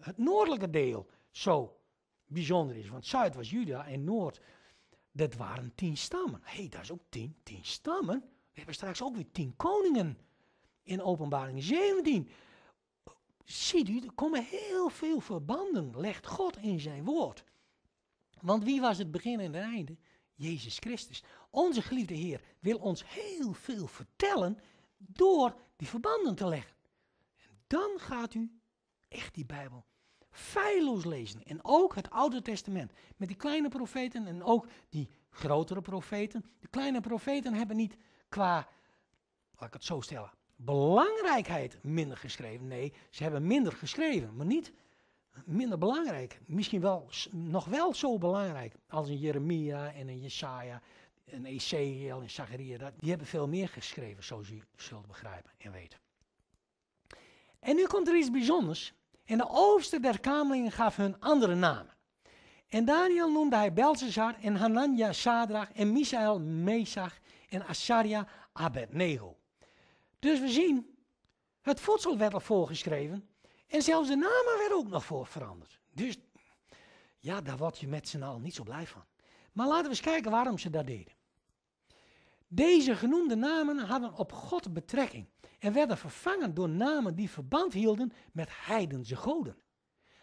het noordelijke deel, zo bijzonder is. Want Zuid was Juda en Noord, dat waren tien stammen. Hé, hey, dat is ook tien, tien stammen. We hebben straks ook weer tien koningen in openbaring 17. Ziet u, er komen heel veel verbanden, legt God in zijn woord. Want wie was het begin en het einde? Jezus Christus. Onze geliefde Heer wil ons heel veel vertellen door die verbanden te leggen. En dan gaat u echt die Bijbel feilloos lezen. En ook het Oude Testament. Met die kleine profeten en ook die grotere profeten. De kleine profeten hebben niet qua, laat ik het zo stellen, belangrijkheid minder geschreven. Nee, ze hebben minder geschreven, maar niet minder belangrijk. Misschien wel, nog wel zo belangrijk als een Jeremia en een Jesaja, een Ezekiel en Zachariah. Die hebben veel meer geschreven, zoals u zult begrijpen en weten. En nu komt er iets bijzonders. En de overste der Kamelingen gaf hun andere namen. En Daniel noemde hij Belshazzar en Hananja Sadrach en Misael Mesach en Asaria Abednego. Dus we zien, het voedsel werd al voorgeschreven en zelfs de namen werden ook nog voor veranderd. Dus ja, daar word je met z'n allen niet zo blij van. Maar laten we eens kijken waarom ze dat deden. Deze genoemde namen hadden op God betrekking en werden vervangen door namen die verband hielden met heidense goden.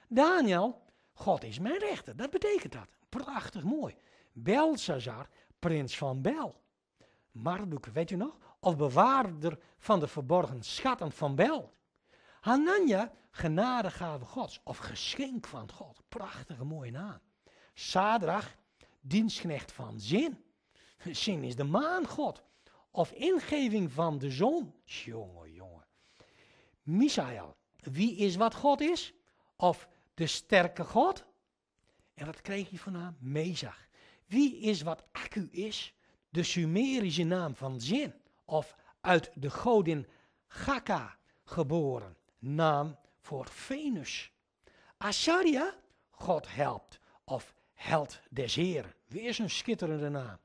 Daniel, God is mijn rechter, dat betekent dat. Prachtig mooi. Belshazzar, prins van Bel. Marduk, weet je nog? als bewaarder van de verborgen schatten van wel. Hanania, genadegave Gods, of geschenk van God. Prachtige mooie naam. Sadrach, dienstknecht van zin. Zin is de maangod. Of ingeving van de zon. Jongen, jongen. Misael, wie is wat God is? Of de sterke God? En wat kreeg hij van naam? Mezach. Wie is wat Accu is? De Sumerische naam van zin of uit de godin Gaka geboren, naam voor Venus. Asaria, God helpt of held des Heren, weer zo'n schitterende naam.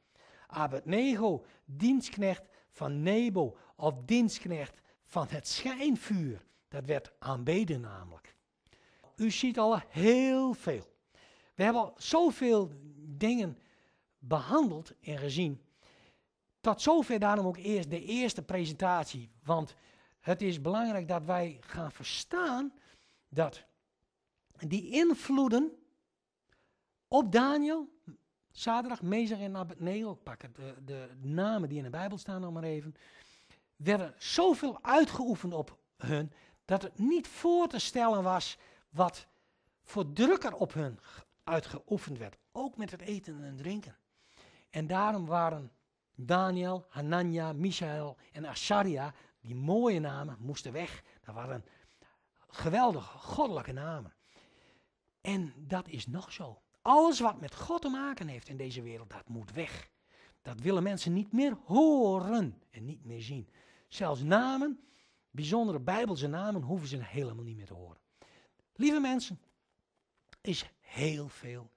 Abednego, dienstknecht van Nebo of dienstknecht van het schijnvuur. Dat werd aanbeden namelijk. U ziet al heel veel. We hebben al zoveel dingen behandeld en gezien. Tot zover daarom ook eerst de eerste presentatie. Want het is belangrijk dat wij gaan verstaan dat die invloeden op Daniel, zaterdag, Mezer en Abednego, ik pak de, eh, de, namen die in de Bijbel staan nog maar even, werden zoveel uitgeoefend op hun, dat het niet voor te stellen was wat voor drukker op hun uitgeoefend werd. Ook met het eten en drinken. En daarom waren Daniel, Hanania, Michaël en Asaria, die mooie namen, moesten weg. Dat waren geweldige goddelijke namen. En dat is nog zo. Alles wat met God te maken heeft in deze wereld, dat moet weg. Dat willen mensen niet meer horen en niet meer zien. Zelfs namen, bijzondere bijbelse namen, hoeven ze helemaal niet meer te horen. Lieve mensen, is heel veel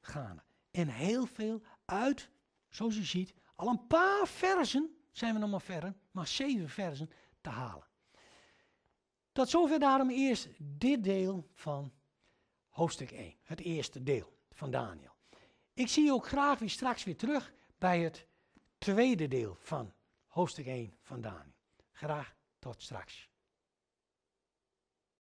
gaande. En heel veel uit, zoals u ziet, al een paar versen, zijn we nog maar verre, maar zeven versen te halen. Tot zover daarom eerst dit deel van hoofdstuk 1, het eerste deel van Daniel. Ik zie je ook graag weer straks weer terug bij het tweede deel van hoofdstuk 1 van Daniel. Graag tot straks.